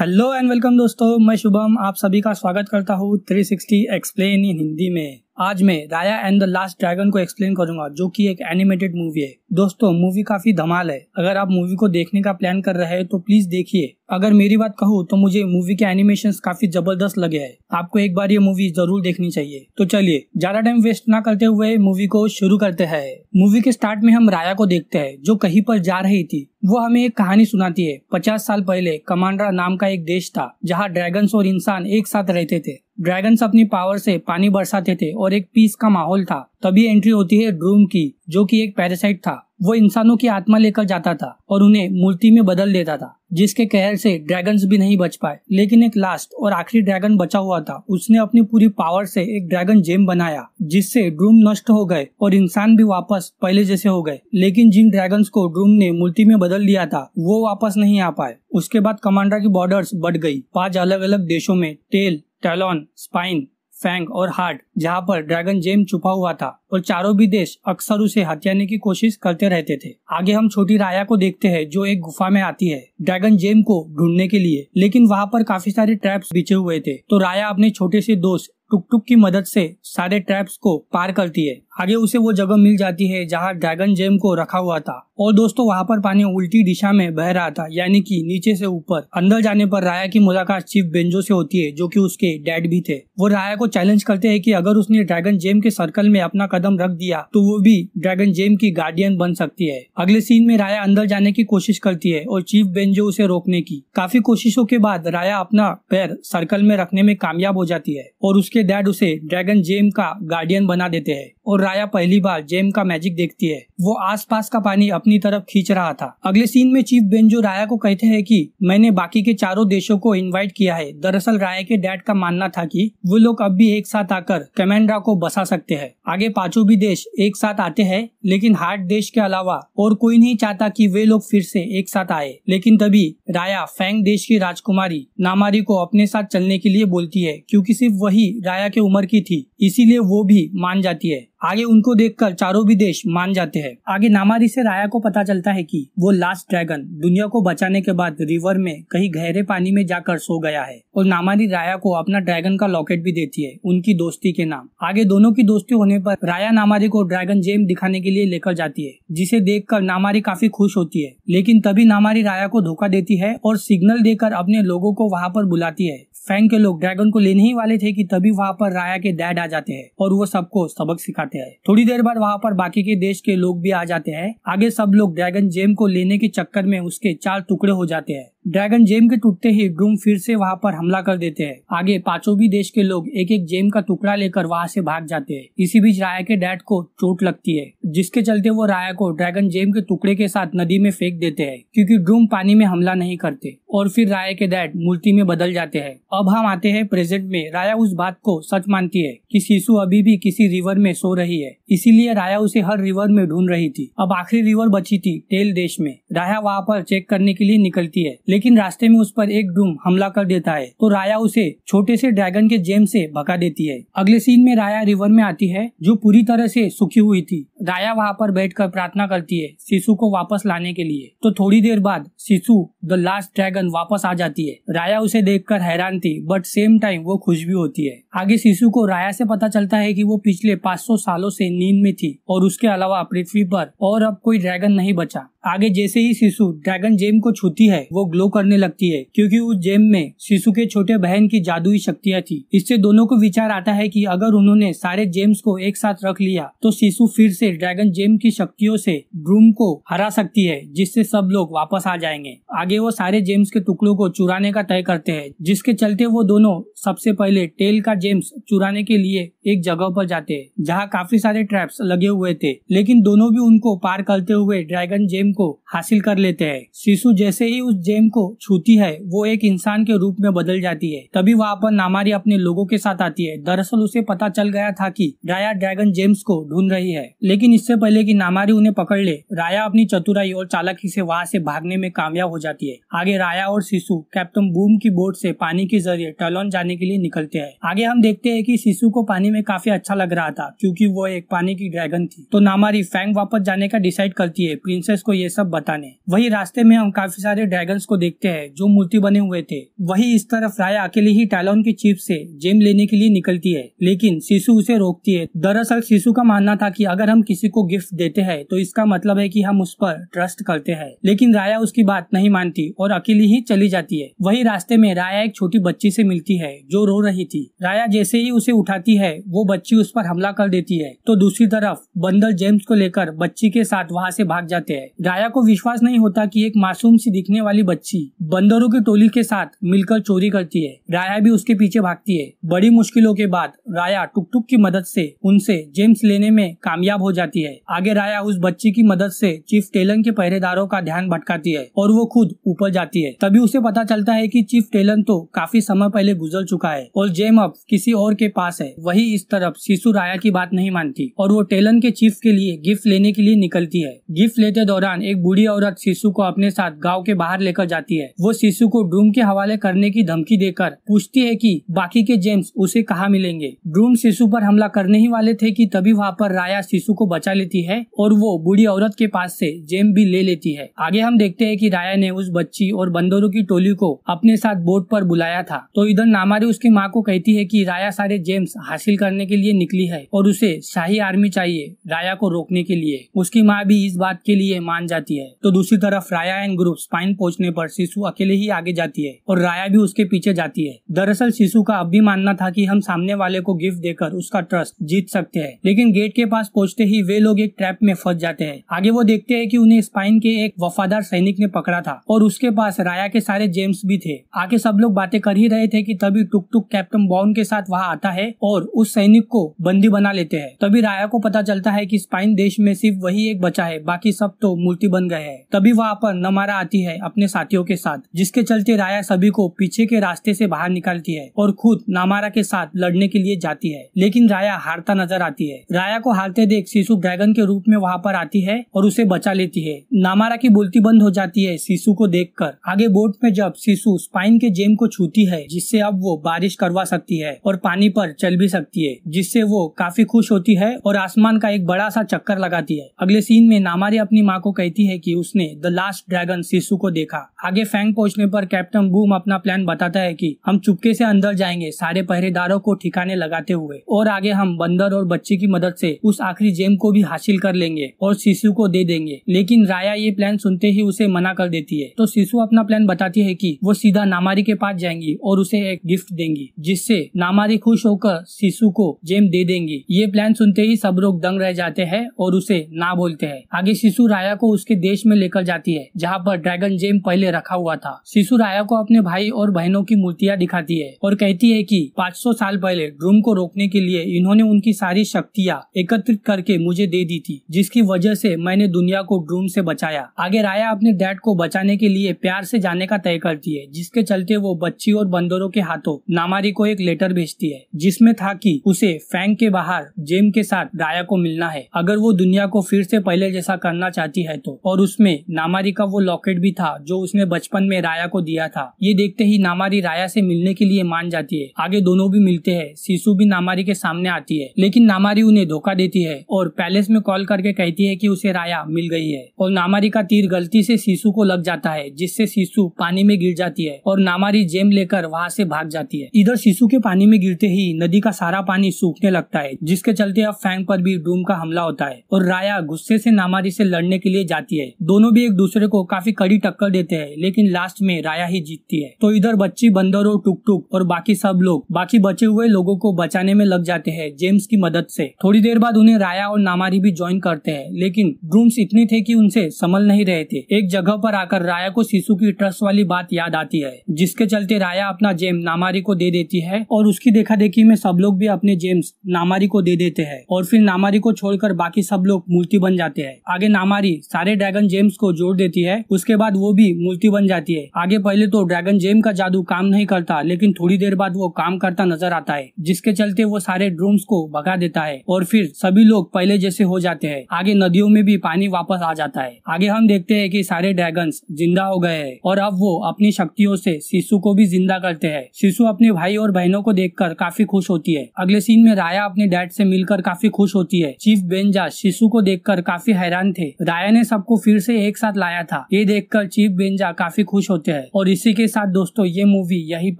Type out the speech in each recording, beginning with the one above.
hello and welcome दोस्तों मैं शुभम आप सभी का स्वागत करता हूँ 360 एक्सप्लेन इन हिंदी में आज मैं Raya and the last dragon को एक्सप्लेन करूंगा जो कि एक एनिमेटेड मूवी है दोस्तों मूवी काफी धमाल है अगर आप मूवी को देखने का प्लान कर रहे हैं तो प्लीज देखिए अगर मेरी बात कहूँ तो मुझे मूवी के एनिमेशन काफी जबरदस्त लगे हैं आपको एक बार ये मूवी जरूर देखनी चाहिए तो चलिए ज्यादा टाइम वेस्ट ना करते हुए मूवी को शुरू करते हैं मूवी के स्टार्ट में हम राया को देखते हैं जो कहीं पर जा रही थी वो हमें एक कहानी सुनाती है पचास साल पहले कमांड्रा नाम का एक देश था जहाँ ड्रैगन्स और इंसान एक साथ रहते थे ड्रैगन्स अपनी पावर से पानी बरसाते थे और एक पीस का माहौल था तभी एंट्री होती है ड्रूम की जो कि एक पैरासाइट था वो इंसानों की आत्मा लेकर जाता था और उन्हें मूर्ति में बदल देता था जिसके कहर से ड्रैगन्स भी नहीं बच पाए लेकिन एक लास्ट और आखिरी ड्रैगन बचा हुआ था उसने अपनी पूरी पावर से एक ड्रैगन जेम बनाया जिससे ड्रूम नष्ट हो गए और इंसान भी वापस पहले जैसे हो गए लेकिन जिन ड्रैगन्स को ड्रूम ने मूर्ति में बदल दिया था वो वापस नहीं आ पाए उसके बाद कमांडर की बॉर्डर्स बढ़ गई पांच अलग अलग देशों में तेल टैलॉन स्पाइन फैंग और हार्ट जहाँ पर ड्रैगन जेम छुपा हुआ था और चारों भी देश अक्सर उसे हत्याने की कोशिश करते रहते थे आगे हम छोटी राया को देखते हैं जो एक गुफा में आती है ड्रैगन जेम को ढूंढने के लिए लेकिन वहाँ पर काफी सारे ट्रैप्स बिछे हुए थे तो राया अपने छोटे से दोस्त टुक टुक की मदद से सारे ट्रैप्स को पार करती है आगे उसे वो जगह मिल जाती है जहाँ ड्रैगन जेम को रखा हुआ था और दोस्तों वहाँ पर पानी उल्टी दिशा में बह रहा था यानी कि नीचे से ऊपर अंदर जाने पर राया की मुलाकात चीफ बेंजो से होती है जो कि उसके डैड भी थे वो राया को चैलेंज करते हैं कि अगर उसने ड्रैगन जेम के सर्कल में अपना कदम रख दिया तो वो भी ड्रैगन जेम की गार्डियन बन सकती है अगले सीन में राया अंदर जाने की कोशिश करती है और चीफ बेंजो उसे रोकने की काफी कोशिशों के बाद राया अपना पैर सर्कल में रखने में कामयाब हो जाती है और उसके डैड उसे ड्रैगन जेम का गार्डियन बना देते हैं और राया पहली बार जेम का मैजिक देखती है वो आसपास का पानी अपनी तरफ खींच रहा था अगले सीन में चीफ बेंजो राया को कहते हैं कि मैंने बाकी के चारों देशों को इनवाइट किया है दरअसल राया के डैड का मानना था कि वो लोग अब भी एक साथ आकर कमेंड्रा को बसा सकते हैं आगे पांचों भी देश एक साथ आते हैं लेकिन हार्ट देश के अलावा और कोई नहीं चाहता कि वे लोग फिर से एक साथ आए लेकिन तभी राया फैंग देश की राजकुमारी नामारी को अपने साथ चलने के लिए बोलती है क्योंकि सिर्फ वही राया के उम्र की थी इसीलिए वो भी मान जाती है आगे उनको देखकर चारों भी देश मान जाते हैं आगे नामारी से राया को पता चलता है कि वो लास्ट ड्रैगन दुनिया को बचाने के बाद रिवर में कहीं गहरे पानी में जाकर सो गया है और नामारी राया को अपना ड्रैगन का लॉकेट भी देती है उनकी दोस्ती के नाम आगे दोनों की दोस्ती होने पर राया नामारी को ड्रैगन जेम दिखाने के लिए लेकर जाती है जिसे कर नामारी काफी खुश होती है लेकिन तभी नामारी राया को धोखा देती है और सिग्नल देकर अपने लोगों को वहाँ पर बुलाती है फैंग के लोग ड्रैगन को लेने ही वाले थे कि तभी वहाँ पर राया के डैड आ जाते हैं और वो सबको सबक सिखाते हैं थोड़ी देर बाद वहाँ पर बाकी के देश के लोग भी आ जाते हैं आगे सब लोग ड्रैगन जेम को लेने के चक्कर में उसके चार टुकड़े हो जाते हैं ड्रैगन जेम के टूटते ही ड्रूम फिर से वहाँ पर हमला कर देते हैं आगे पांचों भी देश के लोग एक एक जेम का टुकड़ा लेकर वहाँ से भाग जाते हैं इसी बीच राया के डैड को चोट लगती है जिसके चलते वो राया को ड्रैगन जेम के टुकड़े के साथ नदी में फेंक देते हैं क्योंकि ड्रूम पानी में हमला नहीं करते और फिर राय के डैड मूर्ति में बदल जाते हैं अब हम आते हैं प्रेजेंट में राया उस बात को सच मानती है की शिशु अभी भी किसी रिवर में सो रही है इसीलिए राया उसे हर रिवर में ढूंढ रही थी अब आखिरी रिवर बची थी टेल देश में राया वहाँ पर चेक करने के लिए निकलती है लेकिन रास्ते में उस पर एक डूम हमला कर देता है तो राया उसे छोटे से ड्रैगन के जेम से भगा देती है अगले सीन में राया रिवर में आती है जो पूरी तरह से सूखी हुई थी राया वहाँ पर बैठ कर प्रार्थना करती है शिशु को वापस लाने के लिए तो थोड़ी देर बाद शिशु द लास्ट ड्रैगन वापस आ जाती है राया उसे देख हैरान थी बट सेम टाइम वो खुश भी होती है आगे शिशु को राया से पता चलता है कि वो पिछले 500 सालों से नींद में थी और उसके अलावा पृथ्वी पर और अब कोई ड्रैगन नहीं बचा आगे जैसे ही शिशु ड्रैगन जेम को छूती है वो ग्लो करने लगती है क्योंकि उस जेम में शिशु के छोटे बहन की जादुई शक्तियाँ थी इससे दोनों को विचार आता है की अगर उन्होंने सारे जेम्स को एक साथ रख लिया तो शिशु फिर से ड्रैगन जेम की शक्तियों से ड्रूम को हरा सकती है जिससे सब लोग वापस आ जाएंगे आगे वो सारे जेम्स के टुकड़ों को चुराने का तय करते हैं जिसके चलते वो दोनों सबसे पहले टेल का जेम्स चुराने के लिए एक जगह पर जाते हैं जहाँ काफी सारे ट्रैप्स लगे हुए थे लेकिन दोनों भी उनको पार करते हुए ड्रैगन जेम को हासिल कर लेते हैं शिशु जैसे ही उस जेम को छूती है वो एक इंसान के रूप में बदल जाती है तभी वहाँ पर नामारी अपने लोगों के साथ आती है दरअसल उसे पता चल गया था की राया ड्रैगन जेम्स को ढूंढ रही है लेकिन इससे पहले की नामारी उन्हें पकड़ ले राया अपनी चतुराई और चालाकी से वहाँ से भागने में कामयाब हो जाती है आगे राया और शिशु कैप्टन बूम की बोट से पानी के जरिए टलॉन जाने के लिए निकलते हैं आगे हम हम देखते हैं कि शिशु को पानी में काफी अच्छा लग रहा था क्योंकि वो एक पानी की ड्रैगन थी तो नामारी फैंग वापस जाने का डिसाइड करती है प्रिंसेस को ये सब बताने वही रास्ते में हम काफी सारे ड्रैगन को देखते हैं जो मूर्ति बने हुए थे वही इस तरफ राय अकेले ही टैलोन की चिप से जेम लेने के लिए निकलती है लेकिन शिशु उसे रोकती है दरअसल शिशु का मानना था की अगर हम किसी को गिफ्ट देते हैं तो इसका मतलब है की हम उस पर ट्रस्ट करते हैं लेकिन राया उसकी बात नहीं मानती और अकेली ही चली जाती है वही रास्ते में राया एक छोटी बच्ची से मिलती है जो रो रही थी राया मीरा जैसे ही उसे उठाती है वो बच्ची उस पर हमला कर देती है तो दूसरी तरफ बंदर जेम्स को लेकर बच्ची के साथ वहाँ से भाग जाते हैं राया को विश्वास नहीं होता कि एक मासूम सी दिखने वाली बच्ची बंदरों की टोली के साथ मिलकर चोरी करती है राया भी उसके पीछे भागती है बड़ी मुश्किलों के बाद राया टुक टुक की मदद से उनसे जेम्स लेने में कामयाब हो जाती है आगे राया उस बच्ची की मदद से चीफ टेलन के पहरेदारों का ध्यान भटकाती है और वो खुद ऊपर जाती है तभी उसे पता चलता है कि चीफ टेलन तो काफी समय पहले गुजर चुका है और जेम अब किसी और के पास है वही इस तरफ शिशु राया की बात नहीं मानती और वो टेलन के चीफ के लिए गिफ्ट लेने के लिए निकलती है गिफ्ट लेते दौरान एक बूढ़ी औरत शिशु को अपने साथ गाँव के बाहर लेकर जाती है वो शिशु को ड्रूम के हवाले करने की धमकी देकर पूछती है की बाकी के जेम्स उसे कहाँ मिलेंगे ड्रूम शिशु पर हमला करने ही वाले थे की तभी वहाँ पर राया शिशु को बचा लेती है और वो बूढ़ी औरत के पास से जेम भी ले लेती है आगे हम देखते हैं कि राया ने उस बच्ची और बंदरों की टोली को अपने साथ बोट पर बुलाया था तो इधर नामारी उसकी माँ को कहती है कि कि राया सारे जेम्स हासिल करने के लिए निकली है और उसे शाही आर्मी चाहिए राया को रोकने के लिए उसकी माँ भी इस बात के लिए मान जाती है तो दूसरी तरफ राया एंड ग्रुप स्पाइन पहुंचने पर शिशु अकेले ही आगे जाती है और राया भी उसके पीछे जाती है दरअसल शिशु का अब भी मानना था की हम सामने वाले को गिफ्ट देकर उसका ट्रस्ट जीत सकते हैं लेकिन गेट के पास पहुँचते ही वे लोग एक ट्रैप में फंस जाते हैं आगे वो देखते हैं की उन्हें स्पाइन के एक वफादार सैनिक ने पकड़ा था और उसके पास राया के सारे जेम्स भी थे आके सब लोग बातें कर ही रहे थे कि तभी टुक टुक कैप्टन बॉन के साथ वहाँ आता है और उस सैनिक को बंदी बना लेते हैं तभी राया को पता चलता है की स्पाइन देश में सिर्फ वही एक बचा है बाकी सब तो मूर्ति बन गए है तभी वहाँ पर नमारा आती है अपने साथियों के साथ जिसके चलते राया सभी को पीछे के रास्ते से बाहर निकालती है और खुद नमारा के साथ लड़ने के लिए जाती है लेकिन राया हारता नजर आती है राया को हारते देख शिशु ड्रैगन के रूप में वहाँ पर आती है और उसे बचा लेती है नामारा की बोलती बंद हो जाती है शिशु को देख कर आगे बोट में जब शिशु स्पाइन के जेम को छूती है जिससे अब वो बारिश करवा सकती है और पानी पर चल भी सकती है जिससे वो काफी खुश होती है और आसमान का एक बड़ा सा चक्कर लगाती है अगले सीन में नामारी अपनी माँ को कहती है कि उसने द लास्ट ड्रैगन शिशु को देखा आगे फैंग पहुँचने पर कैप्टन बूम अपना प्लान बताता है कि हम चुपके से अंदर जाएंगे सारे पहरेदारों को ठिकाने लगाते हुए और आगे हम बंदर और बच्चे की मदद से उस आखिरी जेम को भी हासिल कर लेंगे और शिशु को दे देंगे लेकिन राया ये प्लान सुनते ही उसे मना कर देती है तो शिशु अपना प्लान बताती है की वो सीधा नामारी के पास जाएंगी और उसे एक गिफ्ट देंगी जिससे दामादी खुश होकर शिशु को जेम दे देंगी ये प्लान सुनते ही सब लोग दंग रह जाते हैं और उसे ना बोलते हैं आगे शिशु राया को उसके देश में लेकर जाती है जहाँ पर ड्रैगन जेम पहले रखा हुआ था शिशु राया को अपने भाई और बहनों की मूर्तियाँ दिखाती है और कहती है की पाँच साल पहले ड्रूम को रोकने के लिए इन्होंने उनकी सारी शक्तियाँ एकत्रित करके मुझे दे दी थी जिसकी वजह से मैंने दुनिया को ड्रूम से बचाया आगे राया अपने डैड को बचाने के लिए प्यार से जाने का तय करती है जिसके चलते वो बच्ची और बंदरों के हाथों नामारी को एक लेटर भेजती है जिसमें था कि उसे फैंग के बाहर जेम के साथ डाया को मिलना है अगर वो दुनिया को फिर से पहले जैसा करना चाहती है तो और उसमें नामारी का वो लॉकेट भी था जो उसने बचपन में राया को दिया था ये देखते ही नामारी राया से मिलने के लिए मान जाती है आगे दोनों भी मिलते हैं शिशु भी नामारी के सामने आती है लेकिन नामारी उन्हें धोखा देती है और पैलेस में कॉल करके कहती है कि उसे राया मिल गई है और नामारी का तीर गलती से शिशु को लग जाता है जिससे शिशु पानी में गिर जाती है और नामारी जेम लेकर वहाँ से भाग जाती है इधर शिशु के पानी पानी में गिरते ही नदी का सारा पानी सूखने लगता है जिसके चलते अब फैंग पर भी डूम का हमला होता है और राया गुस्से से नामारी से लड़ने के लिए जाती है दोनों भी एक दूसरे को काफी कड़ी टक्कर देते हैं लेकिन लास्ट में राया ही जीतती है तो इधर बच्ची बंदर और टुक टुक और बाकी सब लोग बाकी बचे हुए लोगों को बचाने में लग जाते हैं जेम्स की मदद से थोड़ी देर बाद उन्हें राया और नामारी भी ज्वाइन करते हैं लेकिन ड्रूम्स इतने थे कि उनसे संभल नहीं रहे थे एक जगह पर आकर राया को शिशु की ट्रस्ट वाली बात याद आती है जिसके चलते राया अपना जेम नामारी को दे देती है और उसकी देखा देखी में सब लोग भी अपने जेम्स नामारी को दे देते हैं और फिर नामारी को छोड़कर बाकी सब लोग मूर्ति बन जाते हैं आगे नामारी सारे ड्रैगन जेम्स को जोड़ देती है उसके बाद वो भी मूर्ति बन जाती है आगे पहले तो ड्रैगन जेम का जादू काम नहीं करता लेकिन थोड़ी देर बाद वो काम करता नजर आता है जिसके चलते वो सारे ड्रोम्स को भगा देता है और फिर सभी लोग पहले जैसे हो जाते हैं आगे नदियों में भी पानी वापस आ जाता है आगे हम देखते हैं कि सारे ड्रैगन जिंदा हो गए हैं और अब वो अपनी शक्तियों से शिशु को भी जिंदा करते हैं शिशु अपने भाई और बहनों को देखकर काफी खुश होती है अगले सीन में राया अपने डैड से मिलकर काफी खुश होती है चीफ बेंजा शिशु को देखकर काफी हैरान थे राया ने सबको फिर से एक साथ लाया था ये देखकर चीफ बेंजा काफी खुश होते हैं और इसी के साथ दोस्तों ये मूवी यही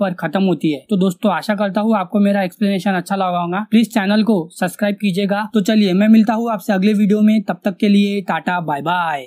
पर खत्म होती है तो दोस्तों आशा करता हूँ आपको मेरा एक्सप्लेनेशन अच्छा लगा होगा प्लीज चैनल को सब्सक्राइब कीजिएगा तो चलिए मैं मिलता हूँ आपसे अगले वीडियो में तब तक के लिए टाटा बाय बाय